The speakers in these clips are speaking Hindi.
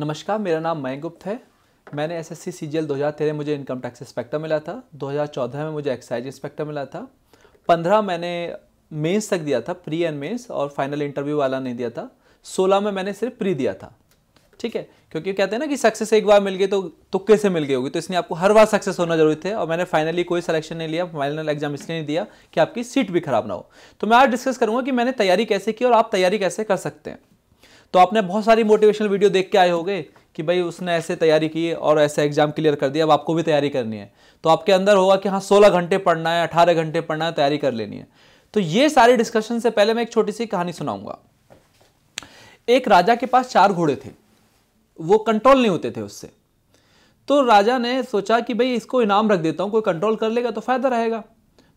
नमस्कार मेरा नाम मयंक गुप्त है मैंने S S C C G L दो हज़ार तेरह मुझे इनकम टैक्स इंस्पेक्टर मिला था 2014 में मुझे एक्साइज इंस्पेक्टर मिला था 15 मैंने मेंस तक दिया था प्री एंड मेंस और फाइनल इंटरव्यू वाला नहीं दिया था 16 में मैंने सिर्फ प्री दिया था ठीक है क्योंकि कहते हैं ना कि सक्सेस एक बार मिल गई तो तुक्के से मिल गई होगी तो इसलिए आपको हर बार सक्सेस होना जरूरी थे और मैंने फाइनली कोई सिलेक्शन नहीं लिया फाइनल एग्जाम इसलिए नहीं दिया कि आपकी सीट भी खराब ना हो तो मैं आज डिस्कस करूंगा कि मैंने तैयारी कैसे की और आप तैयारी कैसे कर सकते हैं तो आपने बहुत सारी मोटिवेशनल वीडियो देख के आए होंगे कि भाई उसने ऐसे तैयारी की और ऐसे एग्जाम क्लियर कर दिया अब आपको भी तैयारी करनी है तो आपके अंदर होगा कि हाँ सोलह घंटे पढ़ना है अठारह घंटे पढ़ना है तैयारी कर लेनी है तो ये सारे डिस्कशन से पहले मैं एक छोटी सी कहानी सुनाऊंगा एक राजा के पास चार घोड़े थे वो कंट्रोल नहीं होते थे उससे तो राजा ने सोचा कि भाई इसको इनाम रख देता हूँ कोई कंट्रोल कर लेगा तो फायदा रहेगा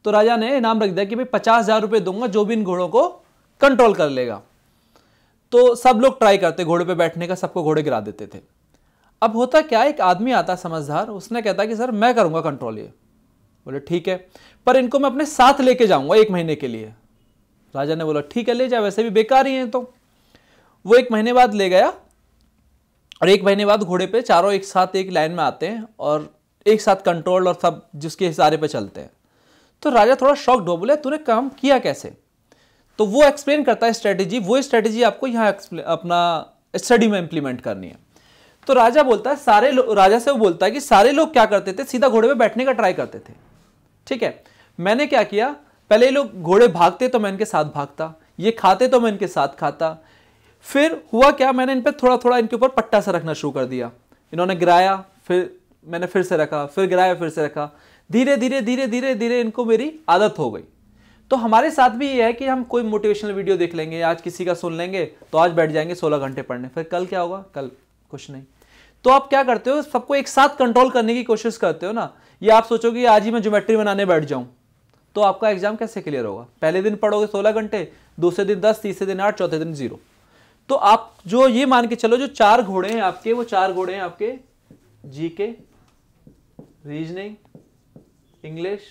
तो राजा ने इनाम रख दिया कि भाई पचास हजार रुपये दूंगा जो भी इन घोड़ों को कंट्रोल कर लेगा तो सब लोग ट्राई करते घोड़े पे बैठने का सबको घोड़े गिरा देते थे अब होता क्या एक आदमी आता समझदार उसने कहता कि सर मैं करूंगा कंट्रोल ये बोले ठीक है पर इनको मैं अपने साथ लेके जाऊंगा एक महीने के लिए राजा ने बोला ठीक है ले जाए वैसे भी बेकार ही हैं तो वो एक महीने बाद ले गया और एक महीने बाद घोड़े पे चारों एक साथ एक लाइन में आते हैं और एक साथ कंट्रोल और सब जिसके इशारे पे चलते हैं तो राजा थोड़ा शॉक हो बोले तूने काम किया कैसे तो वो एक्सप्लेन करता है स्ट्रेटेजी वो स्ट्रेटेजी आपको यहाँ अपना स्टडी में इंप्लीमेंट करनी है तो राजा बोलता है सारे राजा से वो बोलता है कि सारे लोग क्या करते थे सीधा घोड़े पे बैठने का ट्राई करते थे ठीक है मैंने क्या किया पहले ये लोग घोड़े भागते तो मैं इनके साथ भागता ये खाते तो मैं इनके साथ खाता फिर हुआ क्या मैंने इन पर थोड़ा थोड़ा इनके ऊपर पट्टा सा रखना शुरू कर दिया इन्होंने गिराया फिर मैंने फिर से रखा फिर गिराया फिर से रखा धीरे धीरे धीरे धीरे धीरे इनको मेरी आदत हो गई तो हमारे साथ भी ये है कि हम कोई मोटिवेशनल वीडियो देख लेंगे आज किसी का सुन लेंगे तो आज बैठ जाएंगे सोलह घंटे पढ़ने फिर कल क्या होगा कल कुछ नहीं तो आप क्या करते हो सबको एक साथ कंट्रोल करने की कोशिश करते हो ना या आप सोचोगे आज ही मैं ज्योमेट्री बनाने बैठ जाऊं तो आपका एग्जाम कैसे क्लियर होगा पहले दिन पढ़ोगे सोलह घंटे दूसरे दिन दस तीसरे दिन आठ चौथे दिन जीरो तो आप जो ये मान के चलो जो चार घोड़े हैं आपके वो चार घोड़े हैं आपके G K reasoning English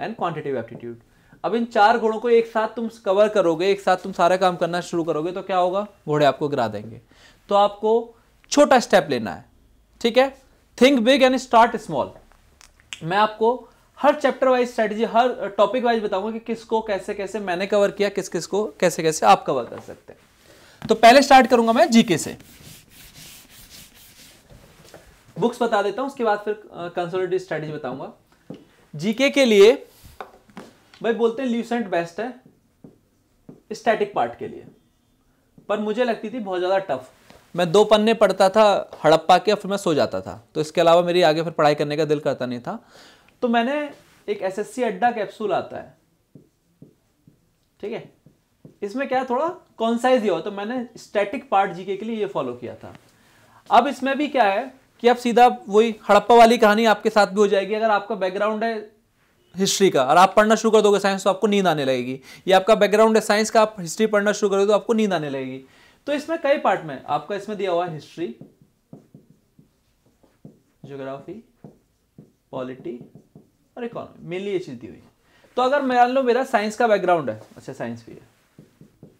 and quantitative aptitude अब इन चार घोड़ों को एक साथ तुम कवर करोगे एक साथ तुम सारा काम करना शुरू करोगे तो क्या होगा घोड़े आपको गिरा देंगे तो आपको छोटा स्टेप लेना है ठीक है think big and start small मैं आपको हर चैप्टर वाइज स्ट्रेटजी हर टॉपिक वाइज बताऊंगा कि किसको कैसे कैसे मैंने कवर किया किस किस को कैसे कैसे आप कवर कर सकते हैं तो पहले स्टार्ट करूंगा मैं जीके से बुक्स बता देता हूं उसके बाद फिर कंसोलिडेटेड स्ट्रेटजी बताऊंगा जीके के लिए भाई बोलते हैं ल्यूसेंट बेस्ट है स्टैटिक पार्ट के लिए पर मुझे लगती थी बहुत ज़्यादा टफ मैं दो पन्ने पढ़ता था हड़प्पा के और फिर मैं सो जाता था तो इसके अलावा मेरी आगे फिर पढ़ाई करने का दिल करता नहीं था तो मैंने एक एसएससी अड्डा कैप्सूल आता है ठीक है इसमें क्या थोड़ा कॉन्साइज ही हो तो मैंने स्टैटिक पार्ट जीके के लिए ये फॉलो किया था अब इसमें भी क्या है कि अब सीधा वही हड़प्पा वाली कहानी आपके साथ भी हो जाएगी अगर आपका बैकग्राउंड है हिस्ट्री का और आप पढ़ना शुरू कर दोगे साइंस तो आपको नींद आने लगेगी ये आपका बैकग्राउंड है साइंस का आप हिस्ट्री पढ़ना शुरू करोगे तो आपको नींद आने लगेगी तो इसमें कई पार्ट में आपका इसमें दिया हुआ है हिस्ट्री ज्योग्राफी पॉलिटी और इकोनॉमी मेनली ये चीज़ दी हुई तो अगर मान लो मेरा साइंस का बैकग्राउंड है अच्छा साइंस भी है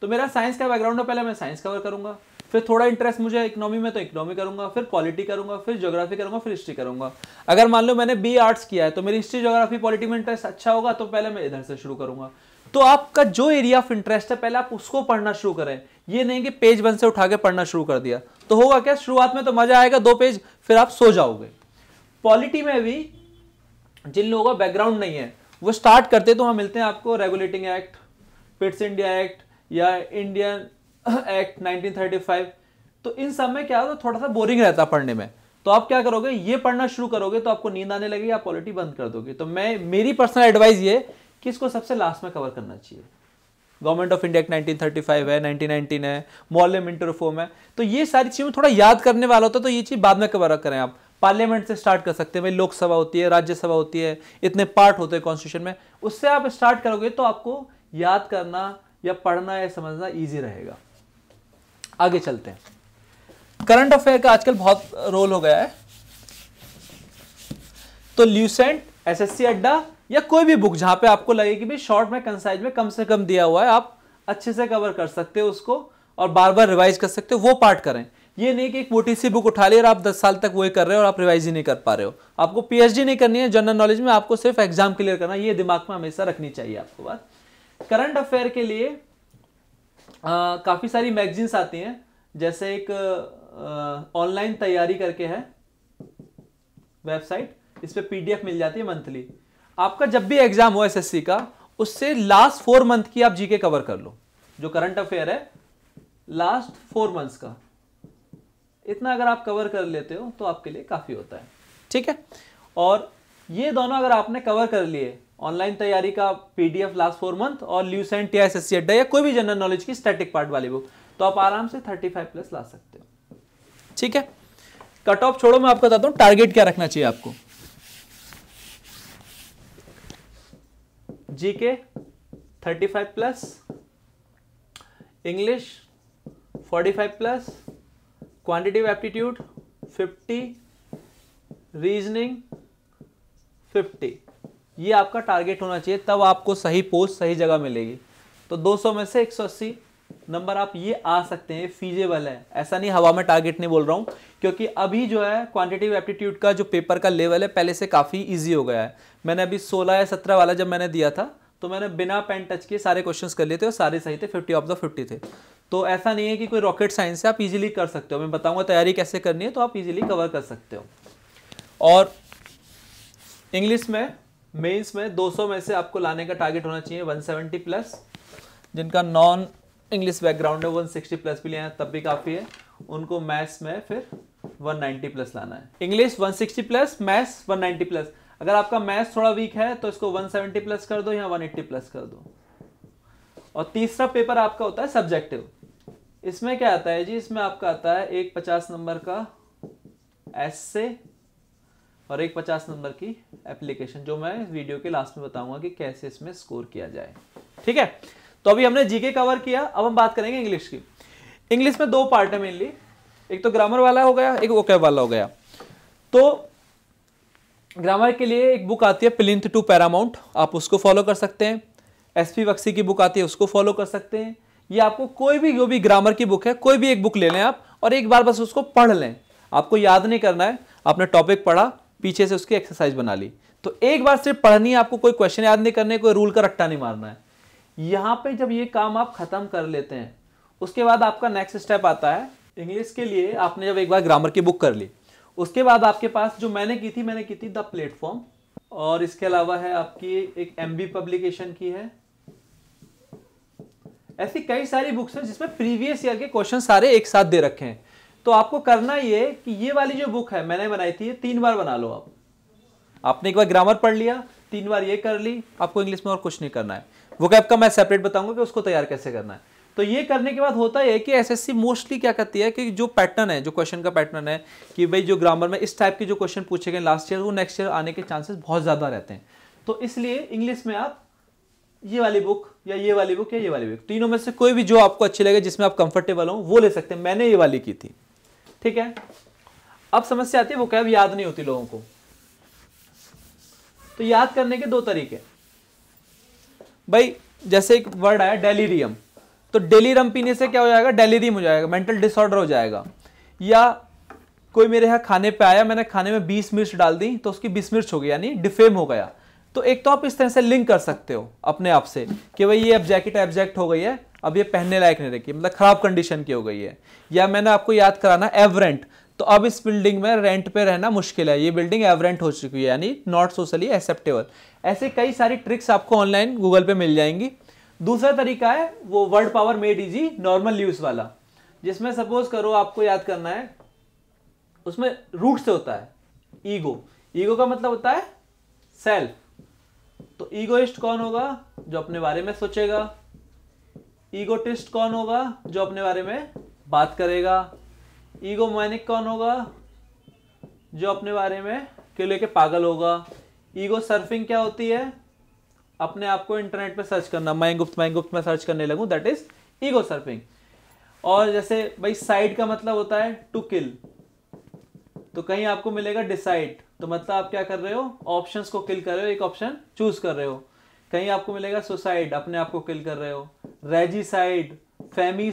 तो मेरा साइंस का बैकग्राउंड है पहले मैं साइंस कवर करूंगा फिर थोड़ा इंटरेस्ट मुझे इकोनॉमी में तो इकोनॉमी करूंगा फिर पॉलिटी करूंगा फिर ज्योग्राफी करूंगा फिर हिस्ट्री करूंगा अगर मान लो मैंने बी आर्ट्स किया है तो मेरी हिस्ट्री ज्योग्राफी पॉलिटी में इंटरेस्ट अच्छा होगा तो पहले मैं इधर से शुरू करूंगा तो आपका जो एरिया ऑफ इंटरेस्ट है पहले आप उसको पढ़ना शुरू करें ये नहीं कि पेज वन से उठा के पढ़ना शुरू कर दिया तो होगा क्या शुरुआत में तो मजा आएगा दो पेज फिर आप सो जाओगे पॉलिटी में भी जिन लोगों का बैकग्राउंड नहीं है वो स्टार्ट करते तो वहां मिलते हैं आपको regulating act Pitts India act या इंडियन एक्ट 1935 तो इन सब में क्या होता थोड़ा सा बोरिंग रहता पढ़ने में तो आप क्या करोगे ये पढ़ना शुरू करोगे तो आपको नींद आने लगेगी आप पॉलिटी बंद कर दोगे तो मैं मेरी पर्सनल एडवाइस ये कि इसको सबसे लास्ट में कवर करना चाहिए government of India act five है नाइनटीन है मॉलम इंटरफॉर्म है तो ये सारी चीज़ें थोड़ा याद करने वाला होता है तो ये चीज़ बाद में कवर करें आप पार्लियामेंट से स्टार्ट कर सकते हैं भाई लोकसभा होती है राज्यसभा होती है इतने पार्ट होते हैं कॉन्स्टिट्यूशन में उससे आप स्टार्ट करोगे तो आपको याद करना या पढ़ना या समझना ईजी रहेगा आगे चलते हैं करंट अफेयर का आजकल बहुत रोल हो गया है तो ल्यूसेंट एसएससी अड्डा या कोई भी बुक जहां पे आपको लगे कि भाई शॉर्ट में कंसाइज में कम से कम दिया हुआ है आप अच्छे से कवर कर सकते हो उसको और बार बार रिवाइज कर सकते हो वो पार्ट करें ये नहीं कि एक मोटी सी बुक उठा ली और आप 10 साल तक वही कर रहे हो और आप रिवाइज ही नहीं कर पा रहे हो आपको पीएचडी नहीं करनी है जनरल नॉलेज में आपको सिर्फ एग्जाम क्लियर करना ये दिमाग में हमेशा रखनी चाहिए आपको बात करंट अफेयर के लिए काफ़ी सारी मैगजीन्स आती हैं जैसे एक ऑनलाइन तैयारी करके है वेबसाइट इस पर पी मिल जाती है मंथली आपका जब भी एग्जाम हो एसएससी का उससे लास्ट फोर मंथ की आप जीके कवर कर लो जो करंट अफेयर है लास्ट फोर मंथ्स का इतना अगर आप कवर कर लेते हो तो आपके लिए काफ़ी होता है ठीक है और ये दोनों अगर आपने कवर कर लिए ऑनलाइन तैयारी का पीडीएफ लास्ट फोर मंथ और ल्यूसेंट या एस अड्डा या कोई भी जनरल नॉलेज की स्टैटिक पार्ट वाली बुक तो आप आराम से 35 प्लस ला सकते हो ठीक है कट ऑफ छोड़ो मैं आपको बताता हूँ टारगेट क्या रखना चाहिए आपको GK 35 plus English 45 plus quantitative aptitude 50 reasoning 50 ये आपका टारगेट होना चाहिए तब आपको सही पोस्ट सही जगह मिलेगी तो 200 में से 180 नंबर आप ये आ सकते हैं फीजेबल है ऐसा नहीं हवा में टारगेट नहीं बोल रहा हूँ क्योंकि अभी जो है क्वांटिटिव एप्टीट्यूड का जो पेपर का लेवल है पहले से काफ़ी ईजी हो गया है मैंने अभी सोलह या सत्रह वाला जब मैंने दिया था तो मैंने बिना पेन टच के सारे क्वेश्चंस कर लिए थे और सारे सही थे 50 ऑफ द 50 थे तो ऐसा नहीं है कि कोई रॉकेट साइंस से आप इजीली कर सकते हो मैं बताऊंगा तैयारी कैसे करनी है तो आप इजीली कवर कर सकते हो और इंग्लिश में मेंस में 200 में से आपको लाने का टारगेट होना चाहिए 170 प्लस जिनका नॉन इंग्लिश बैकग्राउंड है वन सिक्सटी प्लस भी ले तब भी काफ़ी है उनको मैथ्स में फिर 190 प्लस लाना है इंग्लिश 160 प्लस मैथ्स 190 प्लस अगर आपका मैथ्स थोड़ा वीक है तो इसको 170 प्लस कर दो या 180 प्लस कर दो और तीसरा पेपर आपका होता है सब्जेक्टिव इसमें क्या आता है जी इसमें आपका आता है एक पचास नंबर का एस से और एक पचास नंबर की एप्लीकेशन जो मैं वीडियो के लास्ट में बताऊंगा कि कैसे इसमें स्कोर किया जाए ठीक है तो अभी हमने जीके कवर किया अब हम बात करेंगे इंग्लिश की इंग्लिश में दो पार्ट है मेनली एक तो ग्रामर वाला हो गया एक वोकैब वाला हो गया तो ग्रामर के लिए एक बुक आती है प्लिंथ टू पैरामाउंट आप उसको फॉलो कर सकते हैं एस पी बक्सी की बुक आती है उसको फॉलो कर सकते हैं ये आपको कोई भी जो भी ग्रामर की बुक है कोई भी एक बुक ले लें आप और एक बार बस उसको पढ़ लें आपको याद नहीं करना है आपने टॉपिक पढ़ा पीछे से उसकी एक्सरसाइज बना ली तो एक बार सिर्फ पढ़नी है आपको कोई क्वेश्चन याद नहीं करने कोई रूल का रट्टा नहीं मारना है यहाँ पे जब ये काम आप खत्म कर लेते हैं उसके बाद आपका नेक्स्ट स्टेप आता है इंग्लिश के लिए आपने जब एक बार ग्रामर की बुक कर ली उसके बाद आपके पास जो मैंने की थी मैंने की थी द प्लेटफॉर्म और इसके अलावा है आपकी एक एम पब्लिकेशन की है ऐसी कई सारी बुक्स हैं जिसमें प्रीवियस ईयर के क्वेश्चन सारे एक साथ दे रखे हैं तो आपको करना ये कि ये वाली जो बुक है मैंने बनाई थी तीन बार बना लो आप आपने एक बार ग्रामर पढ़ लिया तीन बार ये कर ली आपको इंग्लिश में और कुछ नहीं करना है वो कैप का मैं सेपरेट बताऊंगा कि उसको तैयार कैसे करना है तो ये करने के बाद होता है कि एसएससी मोस्टली क्या करती है कि जो पैटर्न है जो क्वेश्चन का पैटर्न है कि भाई जो ग्रामर में इस टाइप के जो क्वेश्चन पूछे गए लास्ट ईयर वो नेक्स्ट ईयर आने के चांसेस बहुत ज़्यादा रहते हैं तो इसलिए इंग्लिश में आप ये वाली बुक या ये वाली बुक या ये वाली बुक तीनों में से कोई भी जो आपको अच्छी लगे जिसमें आप कंफर्टेबल हो वो ले सकते हैं मैंने ये वाली की थी ठीक है अब समस्या आती है वो कैब याद नहीं होती लोगों को तो याद करने के दो तरीके भाई जैसे एक वर्ड आया डेलीरियम तो डेलीरम पीने से क्या हो जाएगा डेलीरियम हो जाएगा मेंटल डिसऑर्डर हो जाएगा या कोई मेरे यहाँ खाने पे आया मैंने खाने में बीस मिर्च डाल दी तो उसकी बीस मिर्च हो गई यानी डिफेम हो गया तो एक तो आप इस तरह से लिंक कर सकते हो अपने आप से कि भाई ये अब जैकेट एब्जेक्ट हो गई है अब ये पहनने लायक नहीं रखी मतलब खराब कंडीशन की हो गई है या मैंने आपको याद कराना एवरेंट तो अब इस बिल्डिंग में रेंट पे रहना मुश्किल है ये बिल्डिंग एवरेंट हो चुकी है यानी नॉट सोशली एक्सेप्टेबल ऐसे कई सारी ट्रिक्स आपको ऑनलाइन गूगल पे मिल जाएंगी दूसरा तरीका है वो word power made easy normal use वाला जिसमें सपोज करो आपको याद करना है उसमें रूट से होता है ईगो ईगो का मतलब होता है सेल्फ तो ईगोइस्ट कौन होगा जो अपने बारे में सोचेगा ईगोटिस्ट कौन होगा जो अपने बारे में बात करेगा मैनिक कौन होगा जो अपने बारे में के लेके पागल होगा ईगो सर्फिंग क्या होती है अपने आप को इंटरनेट पे सर्च करना मैं गुप्त मैं गुप्त में सर्च करने लगूं दैट इज ईगो सर्फिंग और जैसे भाई साइड का मतलब होता है टू किल तो कहीं आपको मिलेगा डिसाइड तो मतलब आप क्या कर रहे हो ऑप्शंस को किल कर रहे हो एक ऑप्शन चूज कर रहे हो कहीं आपको मिलेगा सुसाइड अपने आप को किल कर रहे हो रेजिसाइड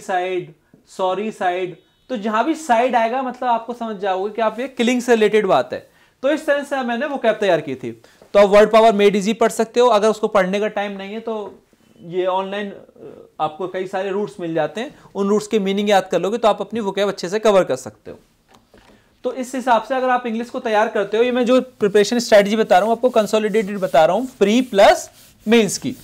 साइड सॉरी साइड तो जहां भी साइड आएगा मतलब आपको समझ जाओगे कि आप ये किलिंग से रिलेटेड बात है तो इस तरह से मैंने वो कैब तैयार की थी तो आप वर्ड पावर मेड इजी पढ़ सकते हो अगर उसको पढ़ने का टाइम नहीं है तो ये ऑनलाइन आपको कई सारे रूट्स मिल जाते हैं उन रूट्स के मीनिंग याद कर लोगे तो आप अपनी वो कैब अच्छे से कवर कर सकते हो तो इस हिसाब से अगर आप इंग्लिश को तैयार करते हो ये मैं जो प्रिपरेशन स्ट्रैटेजी बता रहा हूं आपको कंसोलिडेटेड बता रहा हूं प्री प्लस मेन्स की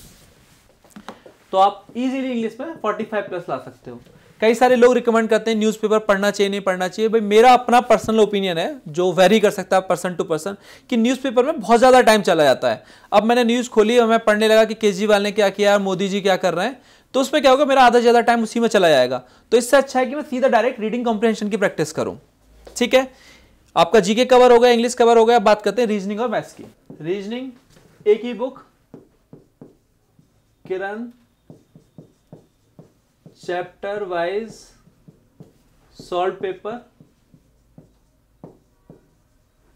तो आप इजीली इंग्लिश में 45 प्लस ला सकते हो कई सारे लोग रिकमेंड करते हैं न्यूज़पेपर पढ़ना चाहिए नहीं पढ़ना चाहिए भाई मेरा अपना पर्सनल ओपिनियन है जो वेरी कर सकता है पर्सन टू पर्सन कि न्यूज़पेपर में बहुत ज़्यादा टाइम चला जाता है अब मैंने न्यूज़ खोली और मैं पढ़ने लगा कि केजरीवाल ने क्या किया मोदी जी क्या कर रहे हैं तो उसमें क्या होगा मेरा आधा ज़्यादा टाइम उसी में चला जाएगा तो इससे अच्छा है कि मैं सीधा डायरेक्ट रीडिंग कॉम्प्रहेंशन की प्रैक्टिस करूँ ठीक है आपका जीके कवर हो गया इंग्लिश कवर हो गया बात करते हैं रीजनिंग और मैथ्स की रीजनिंग एक ही book Kiran chapter wise solve paper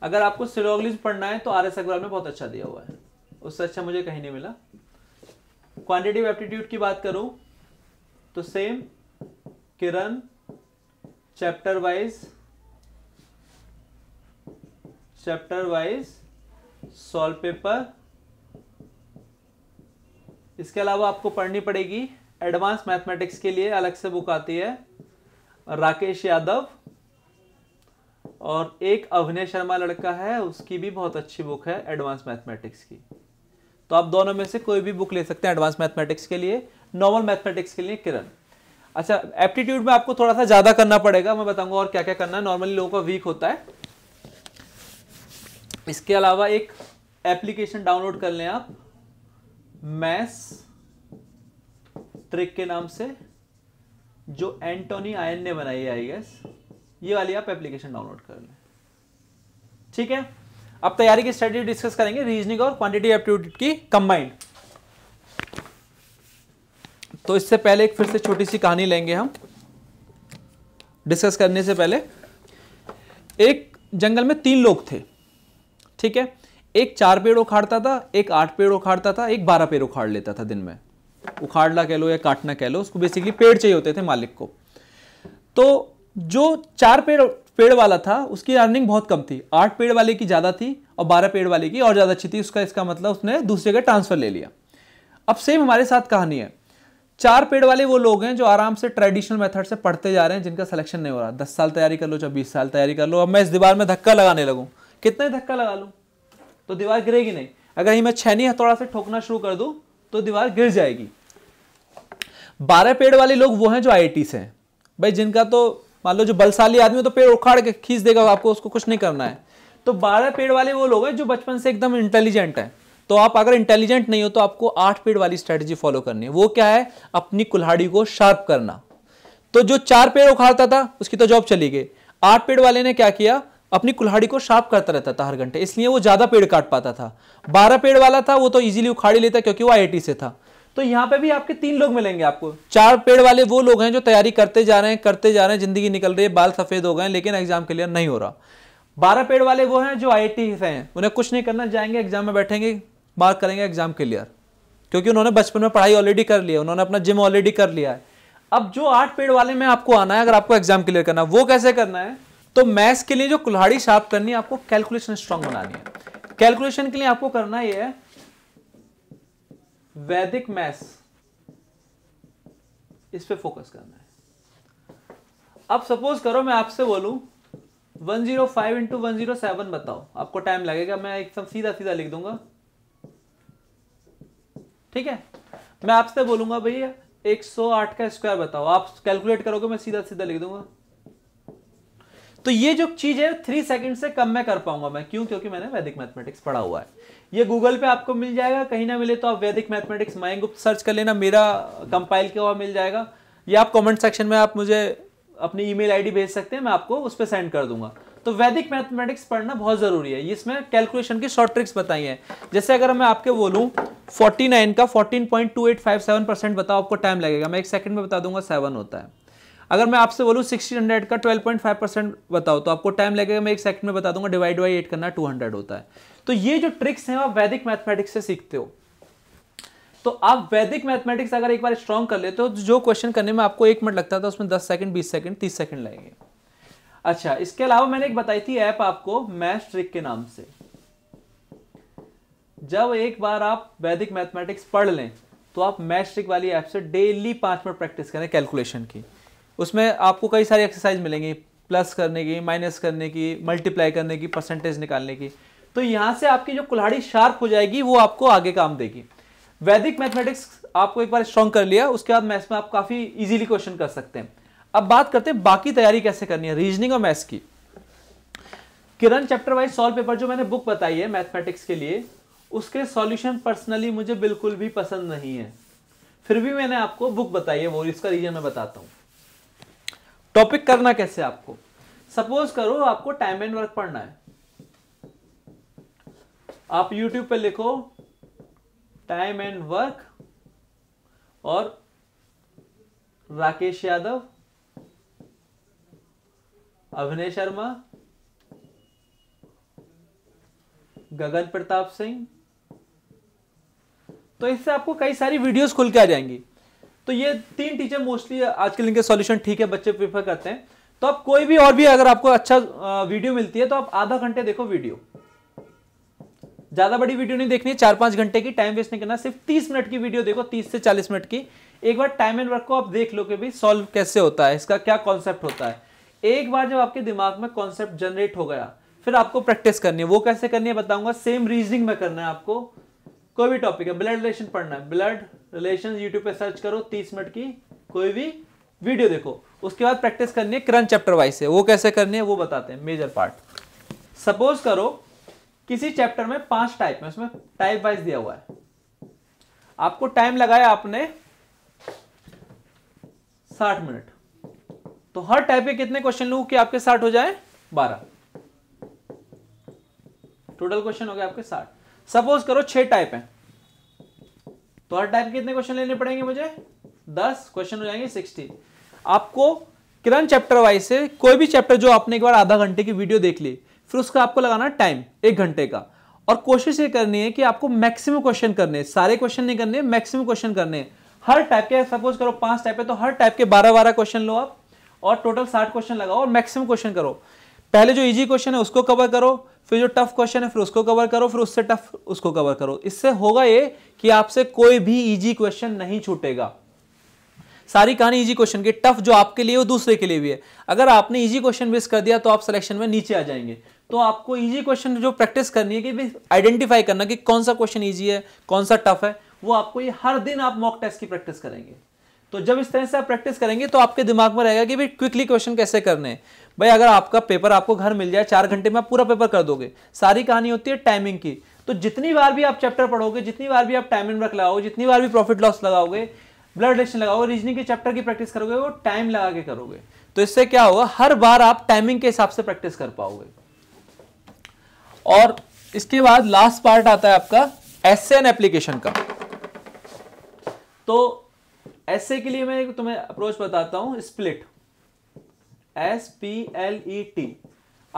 अगर आपको सिरोगलिज पढ़ना है तो आर एस अखबार में बहुत अच्छा दिया हुआ है उससे अच्छा मुझे कहीं नहीं मिला क्वांटिटिव एप्टीट्यूड की बात करूं तो same Kiran chapter wise chapter wise solve paper इसके अलावा आपको पढ़नी पड़ेगी एडवांस मैथमेटिक्स के लिए अलग से बुक आती है राकेश यादव और एक अभिनय शर्मा लड़का है उसकी भी बहुत अच्छी बुक है एडवांस मैथमेटिक्स की तो आप दोनों में से कोई भी बुक ले सकते हैं एडवांस मैथमेटिक्स के लिए नॉर्मल मैथमेटिक्स के लिए किरण अच्छा एप्टीट्यूड में आपको थोड़ा सा ज़्यादा करना पड़ेगा मैं बताऊंगा और क्या क्या करना है नॉर्मली लोगों का वीक होता है इसके अलावा एक एप्लीकेशन डाउनलोड कर लें आप मैस ट्रिक के नाम से जो एंटोनी आयन ने बनाई है आई गेस ये वाली आप एप्लीकेशन डाउनलोड कर लें ठीक है अब तैयारी की स्ट्रेटेजी डिस्कस करेंगे रीजनिंग और क्वांटिटी एप्टीट्यूड की कंबाइंड तो इससे पहले एक फिर से छोटी सी कहानी लेंगे हम डिस्कस करने से पहले एक जंगल में तीन लोग थे ठीक है एक चार पेड़ उखाड़ता था एक आठ पेड़ उखाड़ता था एक बारह पेड़ उखाड़ लेता था दिन में उखाड़ना कह लो या काटना कह लो उसको बेसिकली पेड़ चाहिए होते थे मालिक को तो जो चार पेड़ पेड़ वाला था उसकी अर्निंग बहुत कम थी आठ पेड़ वाले की ज़्यादा थी और बारह पेड़ वाले की और ज़्यादा अच्छी थी उसका इसका मतलब उसने दूसरे का ट्रांसफ़र ले लिया अब सेम हमारे साथ कहानी है चार पेड़ वाले वो लोग हैं जो आराम से ट्रेडिशनल मेथड से पढ़ते जा रहे हैं जिनका सिलेक्शन नहीं हो रहा दस साल तैयारी कर लो चाहे बीस साल तैयारी कर लो अब मैं इस दीवार में धक्का लगाने लगूँ कितने धक्का लगा लूँ तो दीवार गिरेगी नहीं अगर ही मैं छैनी हथौड़ा से ठोकना शुरू कर दूँ तो दीवार गिर जाएगी बारह पेड़ वाले लोग वो हैं जो आई से हैं भाई जिनका तो मान लो जो बलशाली आदमी तो पेड़ उखाड़ के खींच देगा आपको उसको कुछ नहीं करना है तो बारह पेड़ वाले वो लोग हैं जो बचपन से एकदम इंटेलिजेंट हैं तो आप अगर इंटेलिजेंट नहीं हो तो आपको आठ पेड़ वाली स्ट्रैटेजी फॉलो करनी है वो क्या है अपनी कुल्हाड़ी को शार्प करना तो जो चार पेड़ उखाड़ता था उसकी तो जॉब चली गई आठ पेड़ वाले ने क्या किया अपनी कुल्हाड़ी को शार्प करता रहता था हर घंटे इसलिए वो ज़्यादा पेड़ काट पाता था बारह पेड़ वाला था वो तो इजीली उखाड़ी लेता क्योंकि वो आई से था तो यहाँ पे भी आपके तीन लोग मिलेंगे आपको चार पेड़ वाले वो लोग हैं जो तैयारी करते जा रहे हैं करते जा रहे हैं जिंदगी निकल रही है बाल सफ़ेद हो गए लेकिन एग्जाम क्लियर नहीं हो रहा बारह पेड़ वाले वो हैं जो आई से हैं उन्हें कुछ नहीं करना जाएंगे एग्जाम में बैठेंगे मार्क करेंगे एग्जाम क्लियर क्योंकि उन्होंने बचपन में पढ़ाई ऑलरेडी कर लिया उन्होंने अपना जिम ऑलरेडी कर लिया है अब जो आठ पेड़ वाले में आपको आना है अगर आपको एग्जाम क्लियर करना है वो कैसे करना है तो मैथ्स के लिए जो कुल्हाड़ी शार्प करनी है आपको कैलकुलेशन स्ट्रांग बनानी है कैलकुलेशन के लिए आपको करना यह है वैदिक मैथ्स इस पे फोकस करना है अब सपोज करो मैं आपसे बोलूं 105 zero five into one zero seven बताओ आपको टाइम लगेगा मैं एकदम सीधा सीधा लिख दूंगा ठीक है मैं आपसे बोलूंगा भैया 108 का स्क्वायर बताओ आप कैलकुलेट करोगे मैं सीधा सीधा लिख दूंगा तो ये जो चीज है थ्री सेकंड से कम मैं कर पाऊंगा मैं क्यों क्योंकि मैंने वैदिक मैथमेटिक्स पढ़ा हुआ है ये गूगल पे आपको मिल जाएगा कहीं ना मिले तो आप वैदिक मैथमेटिक्स माइंग सर्च कर लेना मेरा कंपाइल किया हुआ मिल जाएगा या आप कमेंट सेक्शन में आप मुझे अपनी ईमेल आईडी भेज सकते हैं मैं आपको उस पर सेंड कर दूंगा तो वैदिक मैथमेटिक्स पढ़ना बहुत ज़रूरी है इसमें कैलकुलेशन की शॉर्ट ट्रिक्स बताई है जैसे अगर मैं आपके बोलूँ फोर्टी का फोर्टीन बताओ आपको टाइम लगेगा मैं एक सेकंड में बता दूंगा सेवन होता है अगर मैं आपसे बोलूँ सिक्सटीन हंड्रेड का ट्वेल्व पॉइंट फाइव परसेंट बताओ तो आपको टाइम लगेगा मैं एक सेकंड में बता दूंगा डिवाइड बाई एट करना टू हंड्रेड होता है तो ये जो ट्रिक्स हैं आप वैदिक मैथमेटिक्स से सीखते हो तो आप वैदिक मैथमेटिक्स अगर एक बार स्ट्रॉन्ग कर लेते हो तो जो क्वेश्चन करने में आपको एक मिनट लगता था उसमें दस सेकंड बीस सेकंड तीस सेकंड लगेंगे अच्छा इसके अलावा मैंने एक बताई थी ऐप आपको मैथ ट्रिक के नाम से जब एक बार आप वैदिक मैथमेटिक्स पढ़ लें तो आप मैथ ट्रिक वाली ऐप से डेली पांच मिनट प्रैक्टिस करें कैलकुलेशन की उसमें आपको कई सारी एक्सरसाइज मिलेंगी प्लस करने की माइनस करने की मल्टीप्लाई करने की परसेंटेज निकालने की तो यहाँ से आपकी जो कुल्हाड़ी शार्प हो जाएगी वो आपको आगे काम देगी वैदिक मैथमेटिक्स आपको एक बार स्ट्रॉन्ग कर लिया उसके बाद मैथ्स में आप काफ़ी इजीली क्वेश्चन कर सकते हैं अब बात करते हैं बाकी तैयारी कैसे करनी है रीजनिंग और मैथ्स की Kiran chapter wise solve paper जो मैंने बुक बताई है मैथमेटिक्स के लिए उसके सॉल्यूशन पर्सनली मुझे बिल्कुल भी पसंद नहीं है फिर भी मैंने आपको बुक बताई है वो इसका रीजन मैं बताता हूँ टॉपिक करना कैसे आपको सपोज करो आपको टाइम एंड वर्क पढ़ना है आप यूट्यूब पे लिखो टाइम एंड वर्क और राकेश यादव अभिनय शर्मा गगन प्रताप सिंह तो इससे आपको कई सारी वीडियोस खुल के आ जाएंगी तो ये तीन टीचर मोस्टली आजकल इनके सॉल्यूशन ठीक है बच्चे प्रीफर करते हैं तो आप कोई भी और भी अगर आपको अच्छा वीडियो मिलती है तो आप आधा घंटे देखो वीडियो ज्यादा बड़ी वीडियो नहीं देखनी है चार पांच घंटे की टाइम वेस्ट नहीं करना सिर्फ तीस मिनट की वीडियो देखो तीस से चालीस मिनट की एक बार टाइम एंड वर्क को आप देख लो कि भाई सॉल्व कैसे होता है इसका क्या कॉन्सेप्ट होता है एक बार जब आपके दिमाग में कॉन्सेप्ट जनरेट हो गया फिर आपको प्रैक्टिस करनी है वो कैसे करनी है बताऊंगा सेम रीजनिंग में करना है आपको कोई भी टॉपिक है ब्लड रिलेशन पढ़ना है ब्लड रिलेशन यूट्यूब पे सर्च करो तीस मिनट की कोई भी वीडियो देखो उसके बाद प्रैक्टिस करनी है करंट चैप्टर वाइज से वो कैसे करनी है वो बताते हैं मेजर पार्ट सपोज करो किसी चैप्टर में पांच टाइप में उसमें टाइप वाइज दिया हुआ है आपको टाइम लगाया आपने साठ मिनट तो हर टाइप के कितने क्वेश्चन लू कि आपके साठ हो जाए बारह टोटल क्वेश्चन हो गया आपके साठ सपोज करो छह टाइप हैं तो हर टाइप के इतने क्वेश्चन लेने पड़ेंगे मुझे दस क्वेश्चन हो जाएंगे सिक्सटी आपको किरण चैप्टर वाइज से कोई भी चैप्टर जो आपने एक बार आधा घंटे की वीडियो देख ली फिर उसका आपको लगाना टाइम एक घंटे का और कोशिश ये करनी है कि आपको मैक्सिमम क्वेश्चन करने सारे क्वेश्चन नहीं करने मैक्सिमम क्वेश्चन करने हर टाइप के सपोज करो पांच टाइप है तो हर टाइप के बारह बारह क्वेश्चन लो आप और टोटल साठ क्वेश्चन लगाओ और मैक्सिमम क्वेश्चन करो पहले जो इजी क्वेश्चन है उसको कवर करो फिर जो टफ क्वेश्चन है फिर उसको कवर करो फिर उससे टफ उसको कवर करो इससे होगा ये कि आपसे कोई भी इजी क्वेश्चन नहीं छूटेगा सारी कहानी इजी क्वेश्चन की टफ जो आपके लिए वो दूसरे के लिए भी है अगर आपने इजी क्वेश्चन मिस कर दिया तो आप सिलेक्शन में नीचे आ जाएंगे तो आपको इजी क्वेश्चन जो प्रैक्टिस करनी है कि आइडेंटिफाई करना कि कौन सा क्वेश्चन ईजी है कौन सा टफ है वो आपको ये हर दिन आप मॉक टेस्ट की प्रैक्टिस करेंगे तो जब इस तरह से आप प्रैक्टिस करेंगे तो आपके दिमाग में रहेगा कि भाई क्विकली क्वेश्चन कैसे करने भाई अगर आपका पेपर आपको घर मिल जाए चार घंटे में आप पूरा पेपर कर दोगे सारी कहानी होती है टाइमिंग की तो जितनी बार भी आप चैप्टर पढ़ोगे जितनी बार भी आप टाइमिंग वर्क लगाओगे जितनी बार भी प्रॉफिट लॉस लगाओगे ब्लड रिलेशन लगाओगे रीजनिंग के चैप्टर की प्रैक्टिस करोगे वो टाइम लगा के करोगे तो इससे क्या होगा हर बार आप टाइमिंग के हिसाब से प्रैक्टिस कर पाओगे और इसके बाद लास्ट पार्ट आता है आपका एस एन एप्लीकेशन का तो ऐसे के लिए मैं तुम्हें अप्रोच बताता हूं split S P L I T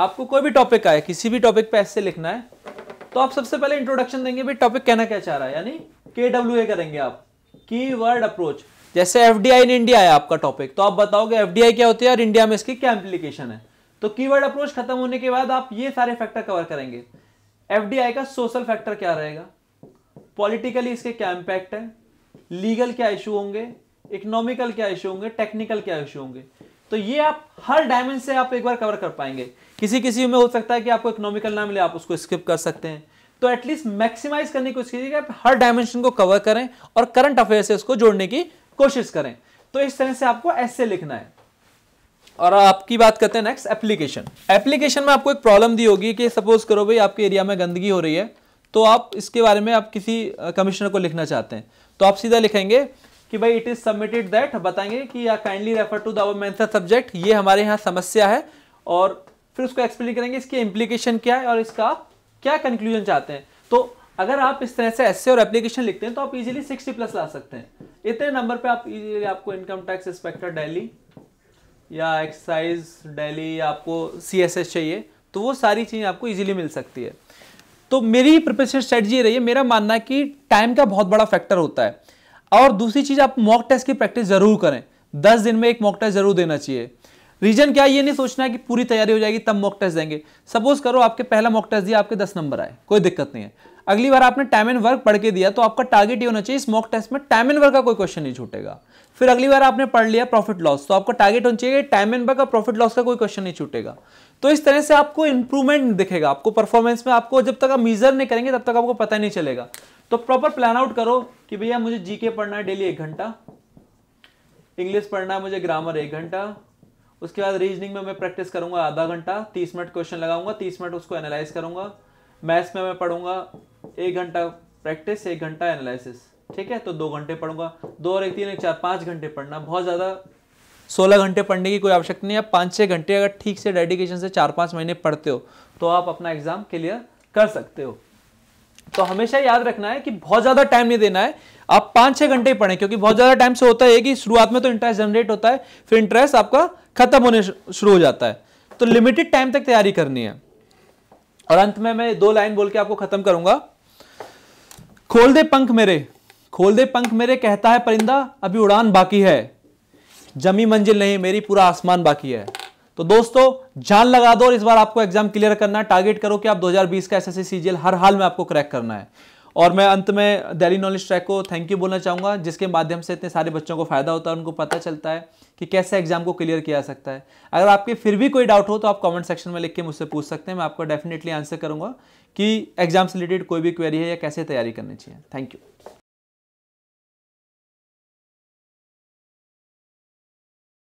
आपको कोई भी टॉपिक आए किसी भी टॉपिक पे ऐसे लिखना है तो आप सबसे पहले इंट्रोडक्शन देंगे भाई टॉपिक कहना क्या चाह रहा है यानी के डब्ल्यू ए करेंगे आप की वर्ड अप्रोच जैसे F D I in India है आपका टॉपिक तो आप बताओगे एफ डी आई क्या होती है और इंडिया में इसकी क्या एम्प्लीकेशन है तो की वर्ड अप्रोच खत्म होने के बाद आप ये सारे फैक्टर कवर करेंगे एफ डी आई का सोशल फैक्टर क्या रहेगा पॉलिटिकली इसके क्या इंपैक्ट है लीगल क्या इशू होंगे इकोनॉमिकल क्या इशू होंगे टेक्निकल क्या इशू होंगे तो ये आप हर डायमेंशन से आप एक बार कवर कर पाएंगे किसी किसी में हो सकता है कि आपको इकोनॉमिकल ना मिले आप उसको स्किप कर सकते हैं तो एटलीस्ट मैक्सिमाइज करने की कोशिश कीजिए आप हर डायमेंशन को कवर करें और करंट अफेयर से उसको जोड़ने की कोशिश करें तो इस तरह से आपको ऐसे लिखना है और आपकी बात करते हैं नेक्स्ट एप्लीकेशन एप्लीकेशन में आपको एक प्रॉब्लम दी होगी कि सपोज करो भाई आपके एरिया में गंदगी हो रही है तो आप इसके बारे में आप किसी कमिश्नर को लिखना चाहते हैं तो आप सीधा लिखेंगे कि भाई इट इज सबमिटेड दैट बताएंगे कि या kindly refer to the subject ये हमारे यहाँ समस्या है और फिर उसको एक्सप्लेन करेंगे इसके इम्प्लीकेशन क्या है और इसका आप क्या कंक्लूजन चाहते हैं तो अगर आप इस तरह से ऐसे और एप्लीकेशन लिखते हैं तो आप इजीली 60 प्लस ला सकते हैं इतने नंबर पे आप इजीली आपको इनकम टैक्स इंस्पेक्टर डेली या एक्साइज डेली या आपको सी चाहिए तो वो सारी चीज़ें आपको इजीली मिल सकती है तो मेरी प्रिपरेशन स्ट्रेटजी रही है मेरा मानना है कि टाइम का बहुत बड़ा फैक्टर होता है और दूसरी चीज़ आप मॉक टेस्ट की प्रैक्टिस जरूर करें दस दिन में एक मॉक टेस्ट जरूर देना चाहिए रीजन क्या ये नहीं सोचना है कि पूरी तैयारी हो जाएगी तब मॉक टेस्ट देंगे सपोज करो आपके पहला मॉक टेस्ट दिया आपके दस नंबर आए कोई दिक्कत नहीं है अगली बार आपने टाइम एंड वर्क पढ़ के दिया तो आपका टारगेट ये होना चाहिए इस मॉक टेस्ट में टाइम एंड वर्क का कोई क्वेश्चन नहीं छूटेगा फिर अगली बार आपने पढ़ लिया प्रॉफिट लॉस तो आपका टारगेट होना चाहिए टाइम एंड वर्क और प्रॉफिट लॉस का कोई क्वेश्चन नहीं छूटेगा तो इस तरह से आपको इंप्रूवमेंट दिखेगा आपको परफॉर्मेंस में आपको जब तक आप मीजर नहीं करेंगे तब तक आपको पता नहीं चलेगा तो प्रॉपर प्लान आउट करो कि भैया मुझे जीके पढ़ना है डेली एक घंटा इंग्लिश पढ़ना है मुझे ग्रामर एक घंटा उसके बाद रीजनिंग में मैं प्रैक्टिस करूंगा आधा घंटा तीस मिनट क्वेश्चन लगाऊंगा तीस मिनट उसको एनालाइज करूंगा मैथ्स में मैं पढ़ूंगा एक घंटा प्रैक्टिस एक घंटा एनालिसिस ठीक है तो दो घंटे पढ़ूंगा दो और एक तीन एक चार पाँच घंटे पढ़ना बहुत ज़्यादा सोलह घंटे पढ़ने की कोई आवश्यकता नहीं है पाँच छः घंटे अगर ठीक से डेडिकेशन से चार पाँच महीने पढ़ते हो तो आप अपना एग्जाम क्लियर कर सकते हो तो हमेशा याद रखना है कि बहुत ज़्यादा टाइम नहीं देना है आप पाँच छः घंटे ही पढ़ें क्योंकि बहुत ज़्यादा टाइम से होता है कि शुरुआत में तो इंटरेस्ट जनरेट होता है फिर इंटरेस्ट आपका खत्म होने शुरू हो जाता है तो लिमिटेड टाइम तक तैयारी करनी है और अंत में मैं दो लाइन बोल के आपको खत्म करूंगा खोल दे पंख मेरे खोल दे पंख मेरे कहता है परिंदा अभी उड़ान बाकी है जमी मंजिल नहीं मेरी पूरा आसमान बाकी है तो दोस्तों जान लगा दो और इस बार आपको एग्जाम क्लियर करना है टारगेट करो कि आप 2020 का एस एस हर हाल में आपको क्रैक करना है और मैं अंत में दिल्ली नॉलेज ट्रैक को थैंक यू बोलना चाहूंगा जिसके माध्यम से इतने सारे बच्चों को फायदा होता है उनको पता चलता है कि कैसे एग्जाम को क्लियर किया जा सकता है अगर आपके फिर भी कोई डाउट हो तो आप कमेंट सेक्शन में लिख के मुझसे पूछ सकते हैं मैं आपको डेफिनेटली आंसर करूंगा कि एग्जाम से रिलेटेड कोई भी क्वेरी है या कैसे तैयारी करनी चाहिए थैंक यू